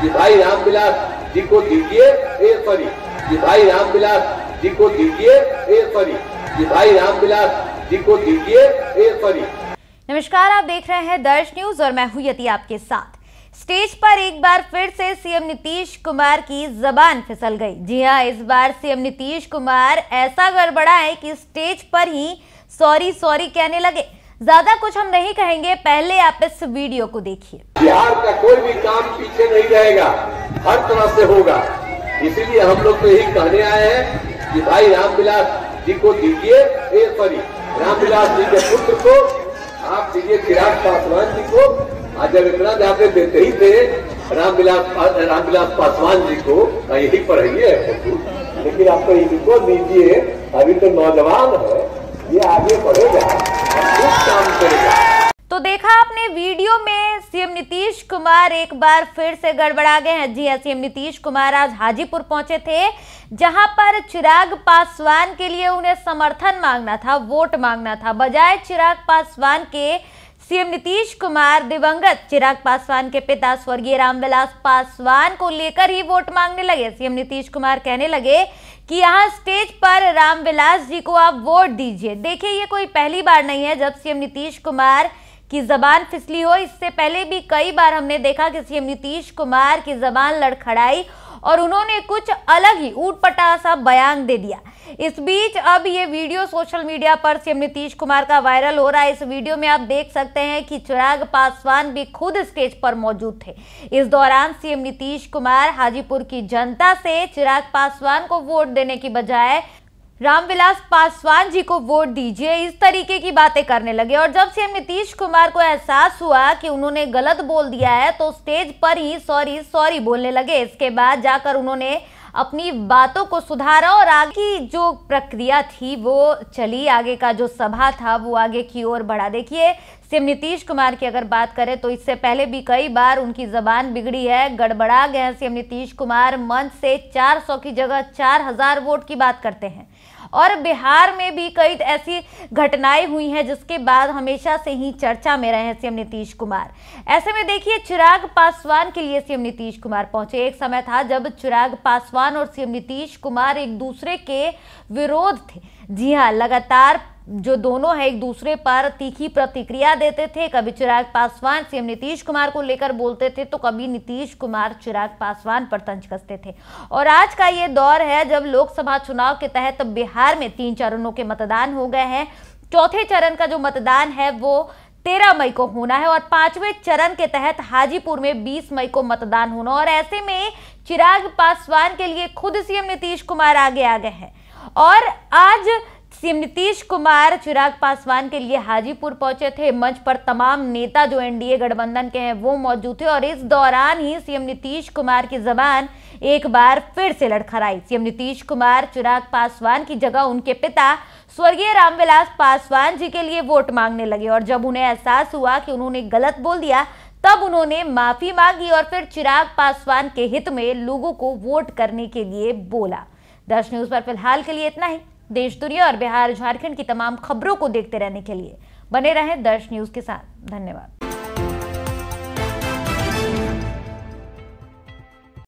कि भाई रामविलास जी को दीजिए ए परी कि भाई रामविलास जी को दीजिए ए परी कि भाई रामविलास जी को दीजिए ए परी नमस्कार आप देख रहे हैं दर्श न्यूज और मैं हूं यति आपके साथ स्टेज पर एक बार फिर से सीएम नीतीश कुमार की जबान फिसल गई जी हाँ इस बार सीएम नीतीश कुमार ऐसा गड़बड़ा है कि स्टेज पर ही सॉरी सॉरी कहने लगे ज्यादा कुछ हम नहीं कहेंगे पहले आप इस वीडियो को देखिए बिहार का कोई भी काम पीछे नहीं रहेगा हर तरह से होगा इसीलिए हम लोग तो यही कहने आए हैं कि भाई रामविलास जी को दीजिए रामविलास जी के पुत्र को आप दीजिए चिराग पासवान जी को आज इतना ज्यादा देते ही थे रामविलास रामविलास पासवान जी को यही पर है लेकिन आपको तो इनको दीजिए अभी तो नौजवान है ये आगे बढ़ेगा तो देखा आपने वीडियो में सीएम नीतीश कुमार एक बार फिर से गड़बड़ा गए हैं जी हाँ, सीएम नीतीश कुमार आज हाजीपुर पहुंचे थे जहां पर चिराग पासवान के लिए उन्हें समर्थन मांगना था वोट मांगना था बजाय चिराग पासवान के सीएम नीतीश कुमार दिवंगत चिराग पासवान के पिता स्वर्गीय रामविलास पासवान को लेकर ही वोट मांगने लगे सीएम नीतीश कुमार कहने लगे कि यहाँ स्टेज पर रामविलास जी को आप वोट दीजिए देखिए ये कोई पहली बार नहीं है जब सीएम नीतीश कुमार की जबान फिसली हो इससे पहले भी कई बार हमने देखा कि सीएम नीतीश कुमार की जबान लड़खड़ाई और उन्होंने कुछ अलग ही ऊट पटा सा बयान दे दिया इस बीच अब ये वीडियो सोशल मीडिया पर सीएम नीतीश कुमार का वायरल हो रहा है इस वीडियो में आप देख सकते हैं कि चिराग पासवान भी खुद स्टेज पर मौजूद थे इस दौरान सीएम नीतीश कुमार हाजीपुर की जनता से चिराग पासवान को वोट देने की बजाय रामविलास पासवान जी को वोट दीजिए इस तरीके की बातें करने लगे और जब सीएम नीतीश कुमार को एहसास हुआ कि उन्होंने गलत बोल दिया है तो स्टेज पर ही सॉरी सॉरी बोलने लगे इसके बाद जाकर उन्होंने अपनी बातों को सुधारा और आगे की जो प्रक्रिया थी वो चली आगे का जो सभा था वो आगे की ओर बढ़ा देखिए सीएम नीतीश कुमार की अगर बात करें तो इससे पहले भी कई बार उनकी जबान बिगड़ी है गड़बड़ा गए हैं सीएम नीतीश कुमार मंच से 400 की जगह 4000 वोट की बात करते हैं और बिहार में भी कई ऐसी घटनाएं हुई हैं जिसके बाद हमेशा से ही चर्चा में रहे सीएम नीतीश कुमार ऐसे में देखिए चिराग पासवान के लिए सीएम नीतीश कुमार पहुंचे एक समय था जब चिराग पासवान और सीएम नीतीश कुमार एक दूसरे के विरोध थे जी हाँ लगातार जो दोनों है एक दूसरे पर तीखी प्रतिक्रिया देते थे कभी चिराग पासवान सीएम नीतीश कुमार को लेकर बोलते थे तो कभी नीतीश कुमार चिराग पासवान पर तंज कसते थे और आज का ये दौर है जब लोकसभा चुनाव के तहत बिहार में तीन चरणों के मतदान हो गए हैं चौथे चरण का जो मतदान है वो तेरह मई को होना है और पांचवें चरण के तहत हाजीपुर में बीस मई को मतदान होना और ऐसे में चिराग पासवान के लिए खुद सीएम नीतीश कुमार आगे आ गए हैं और आज सीएम नीतीश कुमार चिराग पासवान के लिए हाजीपुर पहुंचे थे मंच पर तमाम नेता जो एनडीए गठबंधन के हैं वो मौजूद थे और इस दौरान ही सीएम नीतीश कुमार की जबान एक बार फिर से लड़खड़ाई सीएम नीतीश कुमार चिराग पासवान की जगह उनके पिता स्वर्गीय रामविलास पासवान जी के लिए वोट मांगने लगे और जब उन्हें एहसास हुआ कि उन्होंने गलत बोल दिया तब उन्होंने माफी मांगी और फिर चिराग पासवान के हित में लोगों को वोट करने के लिए बोला दर्श न्यूज पर फिलहाल के लिए इतना ही देश दुनिया और बिहार झारखंड की तमाम खबरों को देखते रहने के लिए बने रहें दर्श न्यूज के साथ धन्यवाद